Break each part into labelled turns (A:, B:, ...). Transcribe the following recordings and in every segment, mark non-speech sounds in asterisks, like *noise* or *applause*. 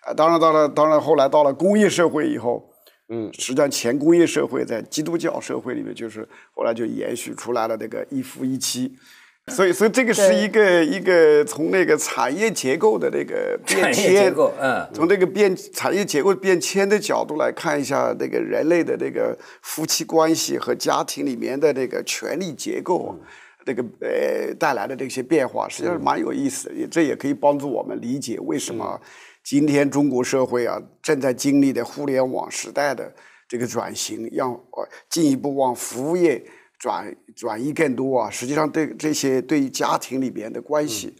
A: 啊，当然到了，当然后来到了工业社会以后，嗯，实际上前工业社会在基督教社会里面，就是后来就延续出来了那个一夫一妻，所以所以这个是一个一个从那个产业结构的那个变迁，嗯，从这个变产业结构变迁的角度来看一下那个人类的那个夫妻关系和家庭里面的那个权力结构，这个呃带来的这些变化，实际上蛮有意思的，也这也可以帮助我们理解为什么。今天中国社会啊，正在经历的互联网时代的这个转型，让进一步往服务业转转移更多啊，实际上对这些对于家庭里边的关系。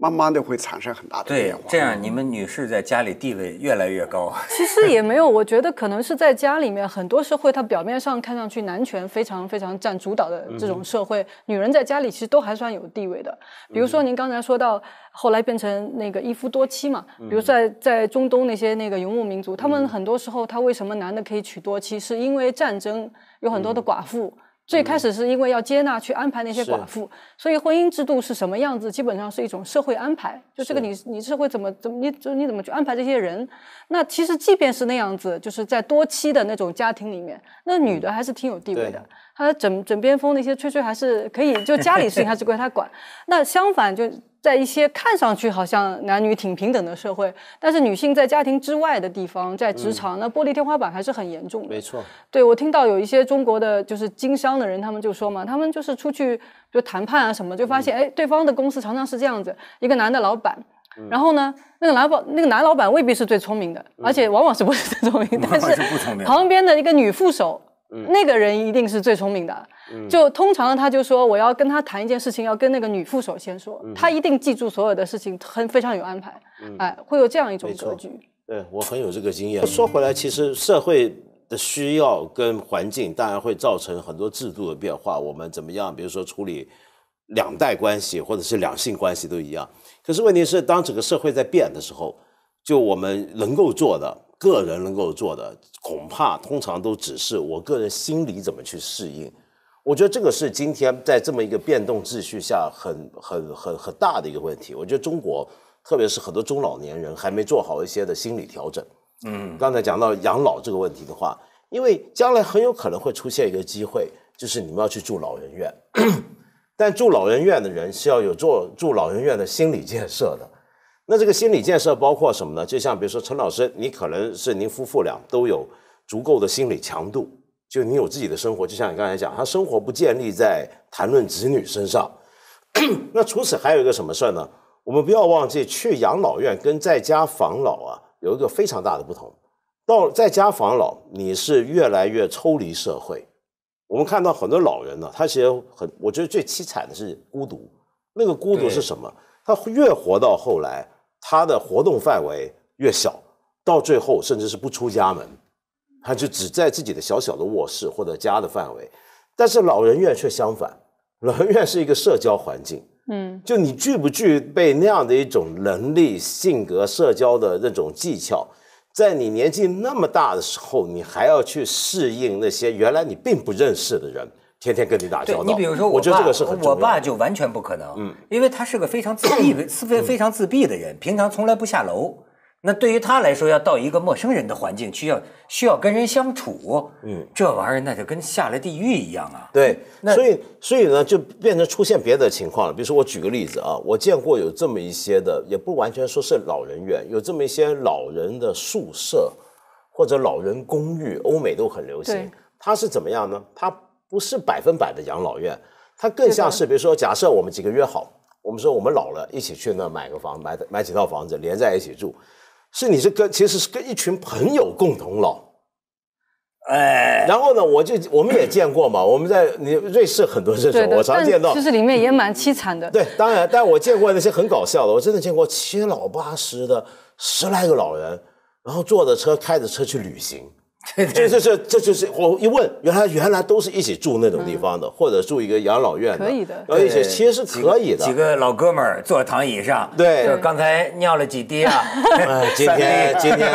A: 慢慢的会产生很大的变化。这样，你们女士在家里地位越来越高。*laughs* 其
B: 实也没有，我觉得可能是在家里面，很多社会它表面上看上去男权非常非常占主导的这种社会，女人在家里其实都还算有地位的。比如说您刚才说到后来变成那个一夫多妻嘛，比如在在中东那些那个游牧民族，他们很多时候他为什么男的可以娶多妻，是因为战争有很多的寡妇。最开始是因为要接纳去安排那些寡妇，所以婚姻制度是什么样子，基本上是一种社会安排。就这个，你你是会怎么怎么，你就你怎么去安排这些人？那其实即便是那样子，就是在多妻的那种家庭里面，那女的还是挺有地位的。她枕枕边风那些吹吹还是可以，就家里事情还是归她管。*laughs* 那相反就。在一些看上去好像男女挺平等的社会，但是女性在家庭之外的地方，在职场，那玻璃天花板还是很严重的。没错，对我听到有一些中国的就是经商的人，他们就说嘛，他们就是出去就谈判啊什么，就发现哎，对方的公司常常是这样子，一个男的老板，然后呢，那个男老那个男老板未必是最聪明的，而且往往是不是最
C: 聪明，但是旁
B: 边的一个女副手，那个人一定是最聪明的。就通常他就说，我要跟他谈一件事情，要跟那个女副手先说，他一定记住所有的事情，很非常有安排。哎，会有这样一种格局。
D: 对我很有这个经验。说回来，其实社会的需要跟环境当然会造成很多制度的变化。我们怎么样？比如说处理两代关系，或者是两性关系都一样。可是问题是，当整个社会在变的时候，就我们能够做的，个人能够做的，恐怕通常都只是我个人心里怎么去适应。我觉得这个是今天在这么一个变动秩序下很很很很大的一个问题。我觉得中国，特别是很多中老年人，还没做好一些的心理调整。嗯，刚才讲到养老这个问题的话，因为将来很有可能会出现一个机会，就是你们要去住老人院。*clears throat* 但住老人院的人是要有做住老人院的心理建设的。那这个心理建设包括什么呢？就像比如说陈老师，你可能是您夫妇俩都有足够的心理强度。就你有自己的生活，就像你刚才讲，他生活不建立在谈论子女身上。那除此还有一个什么事儿呢？我们不要忘记，去养老院跟在家防老啊，有一个非常大的不同。到在家防老，你是越来越抽离社会。我们看到很多老人呢，他其实很，我觉得最凄惨的是孤独。那个孤独是什么？他越活到后来，他的活动范围越小，到最后甚至是不出家门。他就只在自己的小小的卧室或者家的范围，但是老人院却相反，老人院是一个社交环境，嗯，就你具不具备那样的一种能力、性格、社交的那种技巧，在你年纪那么大的时候，你还要去适应那些原来你并不认识的人，天天跟你打交道。你比如说，我觉得这个是很
C: 重要我爸就完全不可能，嗯，因为他是个非常自闭，的，是 *clears throat* 非常自闭的人？平常从来不下楼。那对于他来说，要到一个陌生人的环境去，要需要跟人相处，嗯，这玩意儿那就跟下了地狱一样啊！
D: 对，那所以所以呢，就变成出现别的情况了。比如说，我举个例子啊，我见过有这么一些的，也不完全说是老人院，有这么一些老人的宿舍或者老人公寓，欧美都很流行。它是怎么样呢？它不是百分百的养老院，它更像是比如说，假设我们几个约好，我们说我们老了一起去那买个房，买买几套房子连在一起住。是你是跟其实是跟一群朋友共同老，哎，然后呢，我就我们也见过嘛，我们在你瑞士很多这种，我常见到，其实
B: 里面也蛮凄惨的。对，
D: 当然，但我见过那些很搞笑的，我真的见过七老八十的十来个老人，然后坐着车开着车去旅行。*laughs* 这这这这就是我一问，原来原来都是一起住那种地方的，或者住一个养老院的，可以的。而且其实是可以的，几个老哥们儿坐在躺椅上，对，就是
C: 刚才尿了几滴啊。*laughs*
D: 今天今 *laughs* 天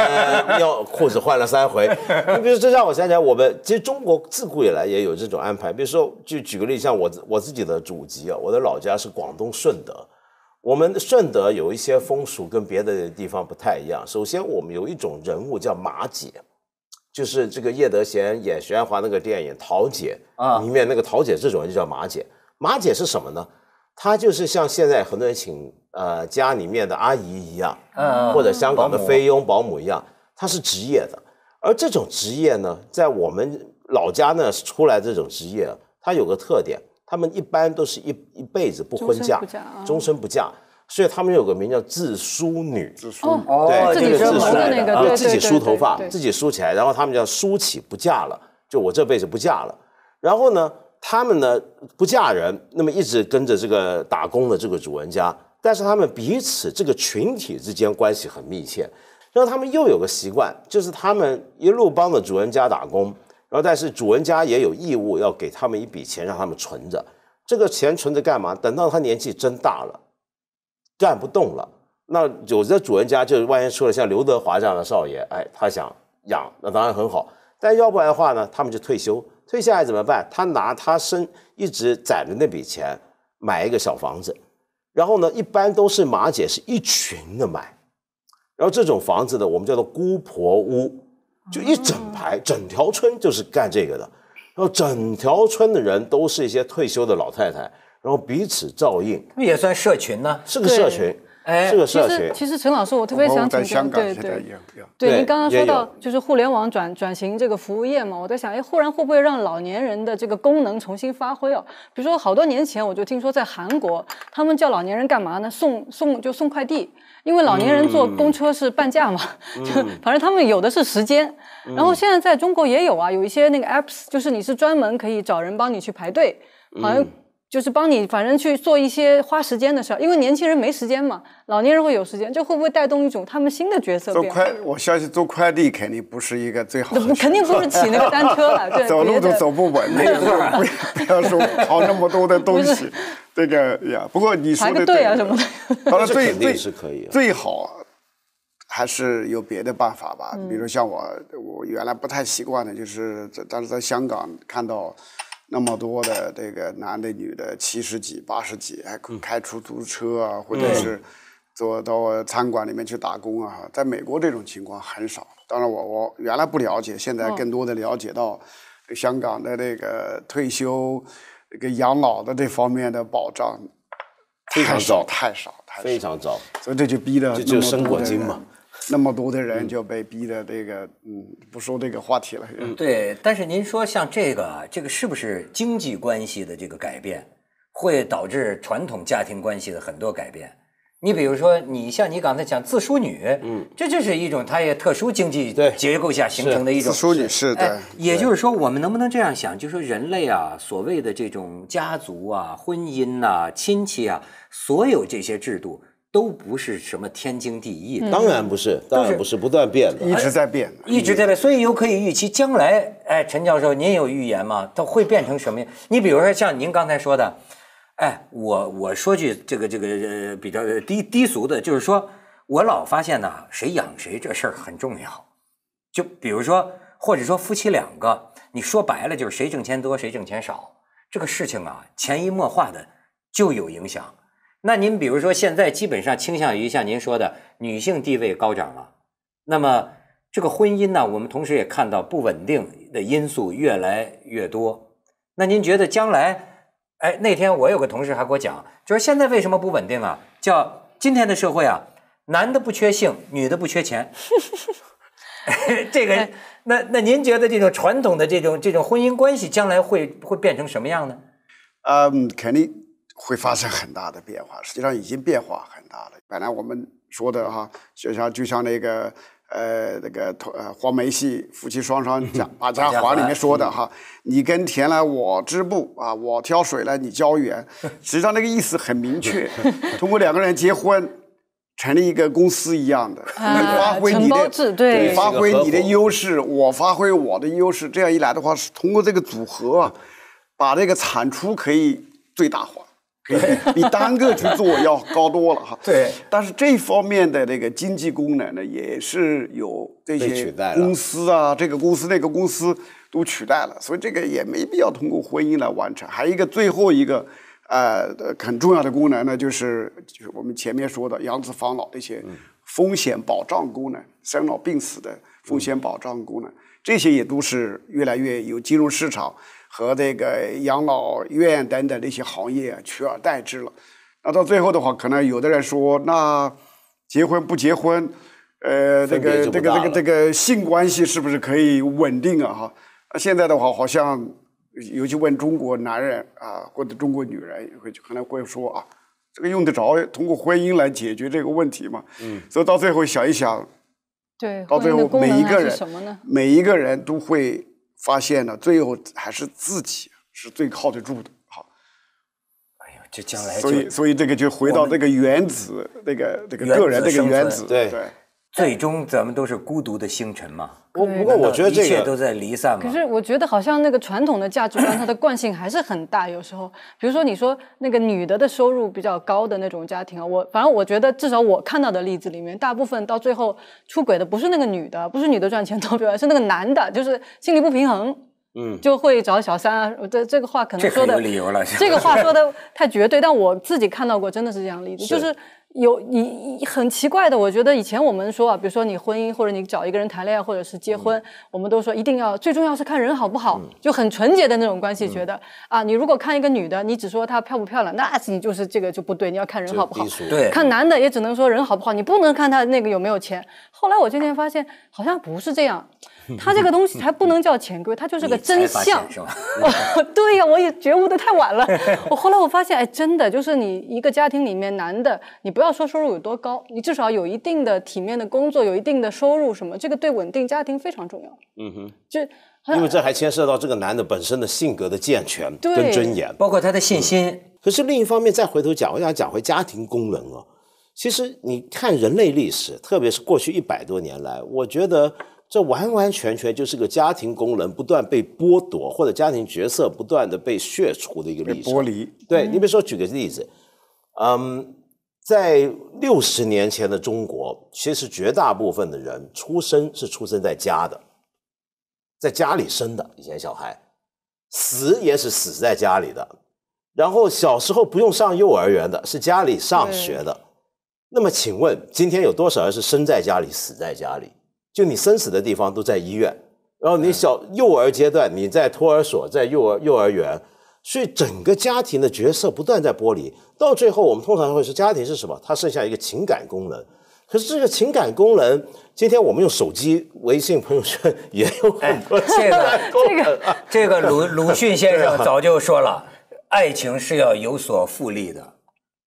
D: 尿裤子换了三回。你比如这让我想起来，我们其实中国自古以来也有这种安排。比如说，就举个例，像我我自己的祖籍啊，我的老家是广东顺德。我们顺德有一些风俗跟别的地方不太一样。首先，我们有一种人物叫马姐。就是这个叶德娴演徐安华那个电影《桃姐》啊，里面那个桃姐这种人就叫马姐。马姐是什么呢？她就是像现在很多人请呃家里面的阿姨一样，嗯，或者香港的菲佣保姆一样，她是职业的。而这种职业呢，在我们老家呢出来这种职业，她有个特点，她们一般都是一一辈子不婚嫁，终身不嫁。所以他们有个名叫自梳女，自梳，对，自己梳的那个，自己梳头发，自己梳起来，然后他们叫梳起不嫁了，就我这辈子不嫁了。然后呢，他们呢不嫁人，那么一直跟着这个打工的这个主人家，但是他们彼此这个群体之间关系很密切。然后他们又有个习惯，就是他们一路帮着主人家打工，然后但是主人家也有义务要给他们一笔钱，让他们存着。这个钱存着干嘛？等到他年纪真大了。干不动了，那有的主人家就是，万一出了像刘德华这样的少爷，哎，他想养，那当然很好。但要不然的话呢，他们就退休，退下来怎么办？他拿他身一直攒着那笔钱，买一个小房子。然后呢，一般都是马姐是一群的买。然后这种房子呢，我们叫做姑婆屋，就一整排，整条村就是干这个的。然后整条村的人都是一些退休的老太太。然后彼此照应，那
C: 也算社群呢，
D: 是个社群，哎，是个社群。其实，其
B: 实陈老师，我特别想请教，对对，
C: 对您刚刚说到
B: 就是互联网转转型这个服务业嘛，我在想，哎，忽然会不会让老年人的这个功能重新发挥哦？比如说好多年前我就听说在韩国，他们叫老年人干嘛呢？送送就送快递，因为老年人坐公车是半价嘛，*laughs* 就反正他们有的是时间。然后现在在中国也有啊，有一些那个 apps，就是你是专门可以找人帮你去排队，好像。就是帮你，反正去做一些花时间的事儿，因为年轻人没时间嘛，老年人会有时间，这会不会带动一种他们新的角色？做快，
A: 我相信做快递肯定不是一个最好的。*laughs* 肯定不是骑那个单车了，*laughs* 走路都走不稳，那个不要不 *laughs* 要说跑那么多的东西，这个呀。不过你说的对，排个队啊什么的，当然最最最好还是有别的办法吧，比如像我，我原来不太习惯的，就是但是在香港看到。那么多的这个男的女的七十几八十几还开出租车啊，或者是坐到餐馆里面去打工啊，在美国这种情况很少。当然，我我原来不了解，现在更多的了解到香港的这个退休、这个养老的这方面的保障，太少太少，非常少。所以这就逼得，这就生果金嘛。那么多的人就被逼的这个，嗯，不说这个话题了。嗯，对，
C: 但是您说像这个，这个是不是经济关系的这个改变会导致传统家庭关系的很多改变？你比如说，你像你刚才讲自梳女，嗯，这就是一种它也特殊经济结构下形成的一种。自梳女是的。也就是说，我们能不能这样想？就是说人类啊，所谓的这种家族啊、婚姻呐、亲戚啊，所有这些制度。都不是什么天经地义的，当然不是，当然不是，不断变的，一直在变，一直在变，所以又可以预期将来。哎，陈教授，您有预言吗？它会变成什么？你比如说像您刚才说的，哎，我我说句这个这个比较低低俗的，就是说我老发现呢，谁养谁这事儿很重要。就比如说，或者说夫妻两个，你说白了就是谁挣钱多，谁挣钱少，这个事情啊，潜移默化的就有影响。那您比如说，现在基本上倾向于像您说的，女性地位高涨了。那么这个婚姻呢，我们同时也看到不稳定的因素越来越多。那您觉得将来，哎，那天我有个同事还给我讲，就是现在为什么不稳定啊？叫今天的社会啊，男的不缺性，女的不缺钱。*laughs* 这个，*laughs* 那那您觉得这种传统的这种这种婚姻关
A: 系，将来会会变成什么样呢？嗯，肯定。会发生很大的变化，实际上已经变化很大了。本来我们说的哈，就像就像那个呃那个黄梅戏夫妻双双讲马家还》里面说的哈，你耕田来我织布啊，我挑水来你浇园。*laughs* 实际上那个意思很明确，通过两个人结婚，成立一个公司一样的，发挥你的，对，发挥你的优势，我发挥我的优势，这样一来的话，是通过这个组合，把这个产出可以最大化。比比 *laughs* 单个去做要高多了哈，*laughs* 对。但是这方面的那个经济功能呢，也是有这些公司啊，这个公司那个公司都取代了，所以这个也没必要通过婚姻来完成。还有一个最后一个呃很重要的功能呢，就是就是我们前面说的养子防老的一些风险保障功能，生老病死的风险保障功能，这些也都是越来越有金融市场。和这个养老院等等那些行业取而代之了，那到最后的话，可能有的人说，那结婚不结婚，呃，这个这个这个这个性关系是不是可以稳定啊？哈，现在的话，好像尤其问中国男人啊，或者中国女人会可能会说啊，这个用得着通过婚姻来解决这个问题吗？嗯，所以到最后想一想，
B: 对，到最后每一个人，
A: 每一个人都会。发现了，最后还是自己是最靠得住的。好，哎呦，这将来所以所以这个就回到这个原子，那个那个个人这个原子对。最终咱们
C: 都是孤独的星辰嘛。我
B: 不过我觉得一切都
C: 在离散嘛。可
B: 是我觉得好像那个传统的价值观，它的惯性还是很大。有时候，比如说你说那个女的的收入比较高的那种家庭啊，我反正我觉得至少我看到的例子里面，大部分到最后出轨的不是那个女的，不是女的赚钱多，主要是那个男的，*laughs* 就是心理不平衡，嗯，就会找小三啊。这这个话可能说的这个话说的太绝对，但我自己看到过真的是这样例子，就是。有你很奇怪的，我觉得以前我们说，啊，比如说你婚姻或者你找一个人谈恋爱或者是结婚，我们都说一定要最重要是看人好不好，就很纯洁的那种关系，觉得啊，你如果看一个女的，你只说她漂不漂亮，那你就是这个就不对，你要看人好不好，对，看男的也只能说人好不好，你不能看他那个有没有钱。后来我渐渐发现好像不是这样。*laughs* 他这个东西还不能叫潜规则，他就是个 *laughs* 真相。*laughs* 对呀，我也觉悟的太晚了。我后来我发现，哎，真的就是你一个家庭里面，男的，你不要说收入有多高，你至少有一定的体面的工作，有一定的收入什么，这个对稳定家庭非常重要。嗯哼，就因为这
D: 还牵涉到这个男的本身的性格的健全跟尊严，包括他的信心。可是另一方面，再回头讲，我想讲回家庭功能啊。其实你看人类历史，特别是过去一百多年来，我觉得。这完完全全就是个家庭功能不断被剥夺，或者家庭角色不断的被削除的一个例子。剥离，对你，比如说举个例子，嗯，在六十年前的中国，其实绝大部分的人出生是出生在家的，在家里生的，以前小孩死也是死在家里的，然后小时候不用上幼儿园的，是家里上学的。那么，请问今天有多少人是生在家里死在家里？就你生死的地方都在医院，然后你小幼儿阶段你在托儿所，在幼儿幼儿园，所以整个家庭的角色不断在剥离，到最后我们通常会说家庭是什么？它剩下一个情感功能。可是这个情感功能，今天我们用手机微信朋友圈也有很多。情感这个这个，鲁鲁迅先生 *laughs* 早
C: 就说了，爱情是要有所复利的。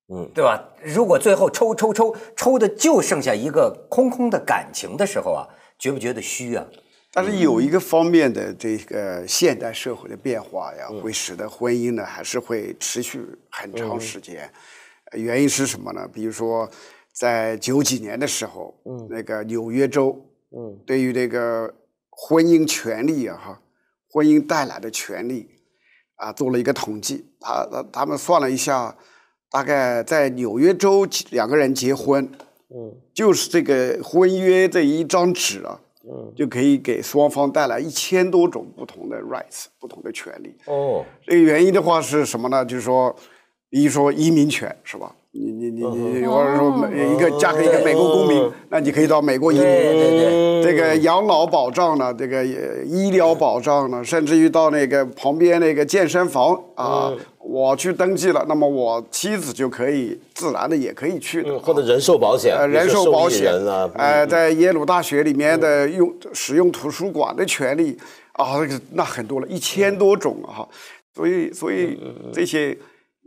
C: 嗯，对吧？如果最后抽抽抽抽的就剩下一个空空的感情的时候啊，觉不觉得虚啊？
A: 但是有一个方面的这个现代社会的变化呀，会使得婚姻呢还是会持续很长时间。原因是什么呢？比如说，在九几年的时候，嗯，那个纽约州，嗯，对于这个婚姻权利啊，哈，婚姻带来的权利，啊，做了一个统计，他他他们算了一下。大概在纽约州两个人结婚，嗯，就是这个婚约这一张纸啊，嗯，就可以给双方带来一千多种不同的 rights，不同的权利。哦，这个原因的话是什么呢？就是说，比如说移民权是吧？你你你你，或者说每一个嫁给一个美国公民，那你可以到美国移民。这个养老保障呢，这个医疗保障呢，甚至于到那个旁边那个健身房啊。我去登记了，那么我妻子就可以自然的也可以去的，或者人寿保险，人寿保险啊，在耶鲁大学里面的用使用图书馆的权利，啊，那很多了，一千多种啊，所以所以这些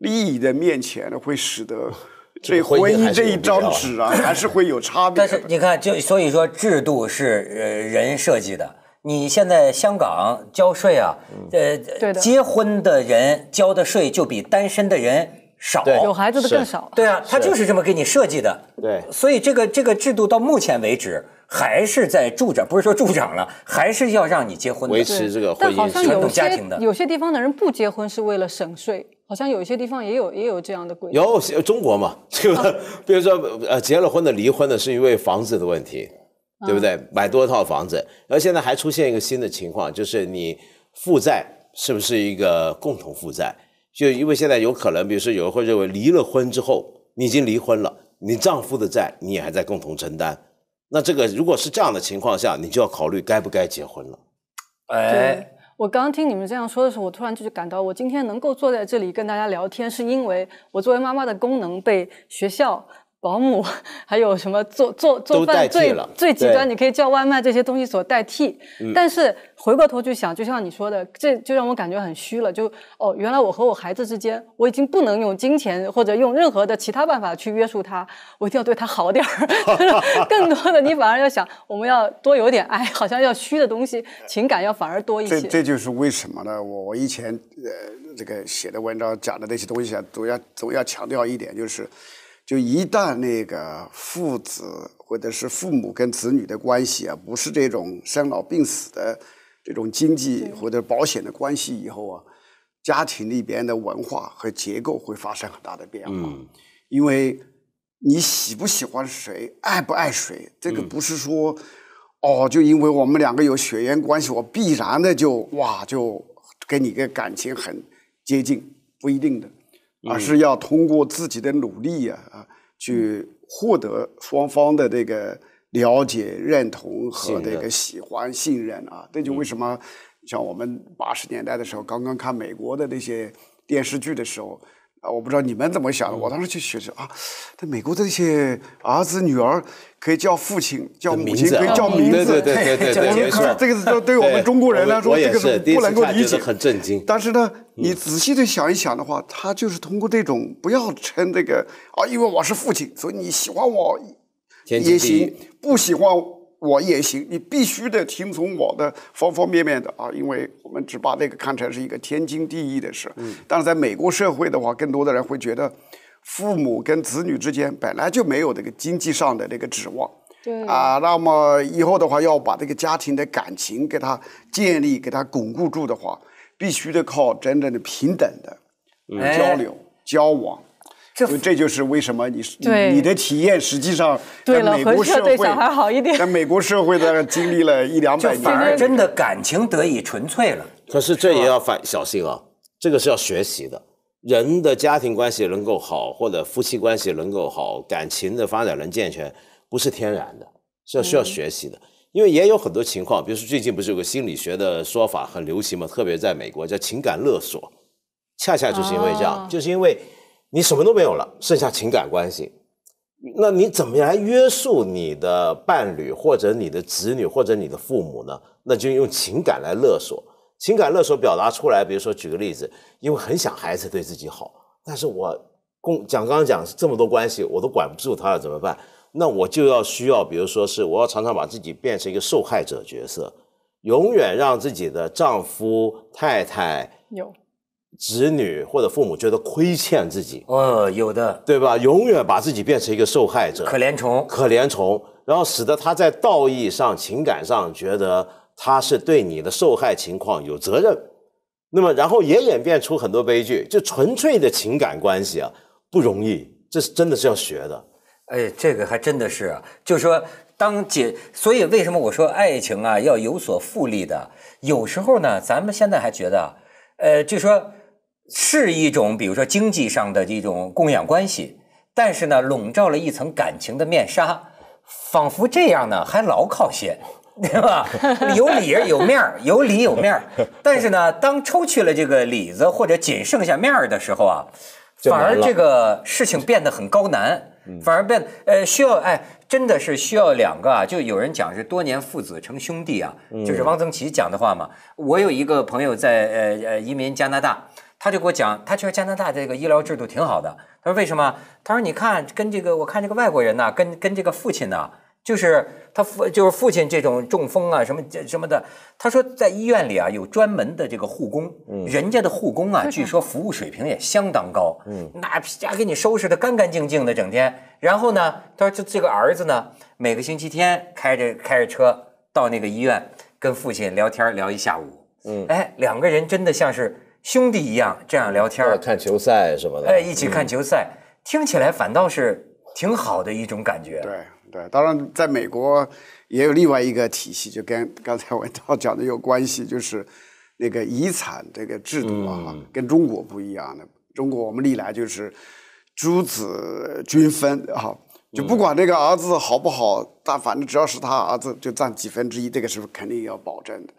A: 利益的面前呢，会使得 *laughs* 这婚姻这一张纸啊，还是
C: 会有差别。*laughs* 但是你看，就所以说制度是呃人设计的。你现在香港交税啊，呃，结婚的人交的税就比单身的人少，有孩子的更少。对啊，他就是这么给你设计的。对，所以这个这个制度到目前为止还是在助长，不是说助长了，还是要让你结婚，维持这个婚姻家庭的。有
B: 些地方的人不结婚是为了省税，好像有一些地方也有也有这样的规。有
D: 中国嘛？这个，比如说，呃，结了婚的离婚的，是因为房子的问题。对不对？买多套房子，然后现在还出现一个新的情况，就是你负债是不是一个共同负债？就因为现在有可能，比如说有人会认为离了婚之后，你已经离婚了，你丈夫的债你也还在共同承担。那这个如果是这样的情况下，你就要考虑该不该结婚了。哎，
B: 我刚听你们这样说的时候，我突然就感到我今天能够坐在这里跟大家聊天，是因为我作为妈妈的功能被学校。保姆还有什么做做做饭最最极端，你可以叫外卖这些东西所代替。但是回过头去想，就像你说的，这就让我感觉很虚了。就哦，原来我和我孩子之间，我已经不能用金钱或者用任何的其他办法去约束他，我一定要对他好点儿。*laughs* *laughs* 更多的，你反而要想，我们要多有点爱，好像要虚的东西，情感要反而多一些。这这就
A: 是为什么呢？我我以前呃这个写的文章讲的那些东西啊，总要总要强调一点就是。就一旦那个父子或者是父母跟子女的关系啊，不是这种生老病死的这种经济或者保险的关系以后啊，家庭里边的文化和结构会发生很大的变化。嗯，因为你喜不喜欢谁，爱不爱谁，这个不是说哦，就因为我们两个有血缘关系，我必然的就哇就跟你个感情很接近，不一定的。而是要通过自己的努力呀，啊，去获得双方的这个了解、认同和这个喜欢、信任啊。这就为什么，像我们八十年代的时候，刚刚看美国的那些电视剧的时候。啊，我不知道你们怎么想的。我当时去学着啊，在美国这些儿子女儿可以叫父亲叫母亲，可以叫名字。对对对对对。我们可能这个是对我们中国人来说，这个是不能够理解。很震惊。但是呢，你仔细的想一想的话，他就是通过这种不要称这个啊，因为我是父亲，所以你喜欢我也行，不喜欢。我也行，你必须得听从我的方方面面的啊，因为我们只把那个看成是一个天经地义的事。嗯，但是在美国社会的话，更多的人会觉得，父母跟子女之间本来就没有那个经济上的那个指望。对。啊，那么以后的话要把这个家庭的感情给他建立、给他巩固住的话，必须得靠真正的平等
D: 的
A: 交流交往。这这就是为什么你对你的体验，实际上在美国社会，在美国社会呢，*laughs* 经历了一两百年，真的感情得以纯粹了。
D: 可是这也要反小心啊，这个是要学习的。人的家庭关系能够好，或者夫妻关系能够好，感情的发展能健全，不是天然的，是要需要学习的。因为也有很多情况，比如说最近不是有个心理学的说法很流行嘛，特别在美国叫情感勒索，恰恰就是因为这样，就是因为。你什么都没有了，剩下情感关系，那你怎么来约束你的伴侣或者你的子女或者你的父母呢？那就用情感来勒索，情感勒索表达出来。比如说，举个例子，因为很想孩子对自己好，但是我共讲刚刚讲这么多关系，我都管不住他了，怎么办？那我就要需要，比如说是我要常常把自己变成一个受害者角色，永远让自己的丈夫太太有。子女或者父母觉得亏欠自己，呃，有的，对吧？永远把自己变成一个受害者，可怜虫，可怜虫，然后使得他在道义上、情感上觉得他是对你的受害情况有责任，那么然后也演变出很多悲剧，就纯粹的情感关系啊，不容易，这是真的是要学的。哎，这个还真的是，就是说，当解，所以为什么
C: 我说爱情啊要有所复利的？有时候呢，咱们现在还觉得，呃，就说。是一种，比如说经济上的这种供养关系，但是呢，笼罩了一层感情的面纱，仿佛这样呢还牢靠些，对吧？*laughs* 有里有面儿，有里有面儿。但是呢，当抽去了这个里子或者仅剩下面儿的时候啊，反而这个事情变得很高难，反而变呃需要哎，真的是需要两个啊。就有人讲是多年父子成兄弟啊，就是汪曾祺讲的话嘛。我有一个朋友在呃呃移民加拿大。他就给我讲，他说加拿大这个医疗制度挺好的。他说为什么？他说你看，跟这个我看这个外国人呢，跟跟这个父亲呢，就是他父就是父亲这种中风啊什么这什么的。他说在医院里啊，有专门的这个护工，嗯，人家的护工啊，据说服务水平也相当高，嗯，那家给你收拾的干干净净的，整天。然后呢，他说这这个儿子呢，每个星期天开着开着车到那个医院跟父亲聊天聊一下午，嗯，哎，两个人真的像是。兄弟一样这样聊天看球赛什么的，哎，一起看球赛，听起来反倒是挺好的一种感觉。对
A: 对，当然，在美国也有另外一个体系，就跟刚才我 *laughs* 讲的有关系，就是那个遗产这个制度啊，跟中国不一样的。中国我们历来就是诸子均分啊，就不管那个儿子好不好，但反正只要是他儿子，就占几分之一，这个是肯定要保证的。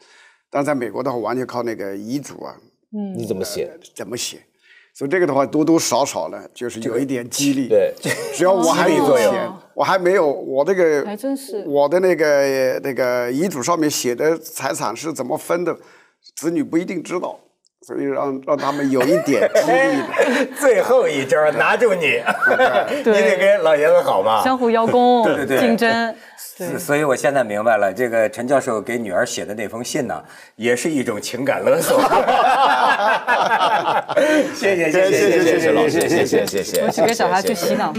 A: 但在美国的话，完全靠那个遗嘱啊。你怎么写？怎么写？所以这个的话，多多少少呢，就是有一点激励。对，*laughs* 只要我还有有，我还没有，我这个，还真是我的那个那个遗嘱上面写的财产是怎么分的，子女不一定知道。所以让让他们有一点注 *laughs* 意，
C: 最后一招拿住你，*laughs* 你得跟老爷子好吧？相互邀功，对对对，竞争。所以，我现在明白了，这个陈教授给女儿写的那封信呢，也是一种情感勒索。*laughs* 谢谢谢谢
D: 谢谢谢谢老师谢谢谢谢。我去给小孩去洗脑。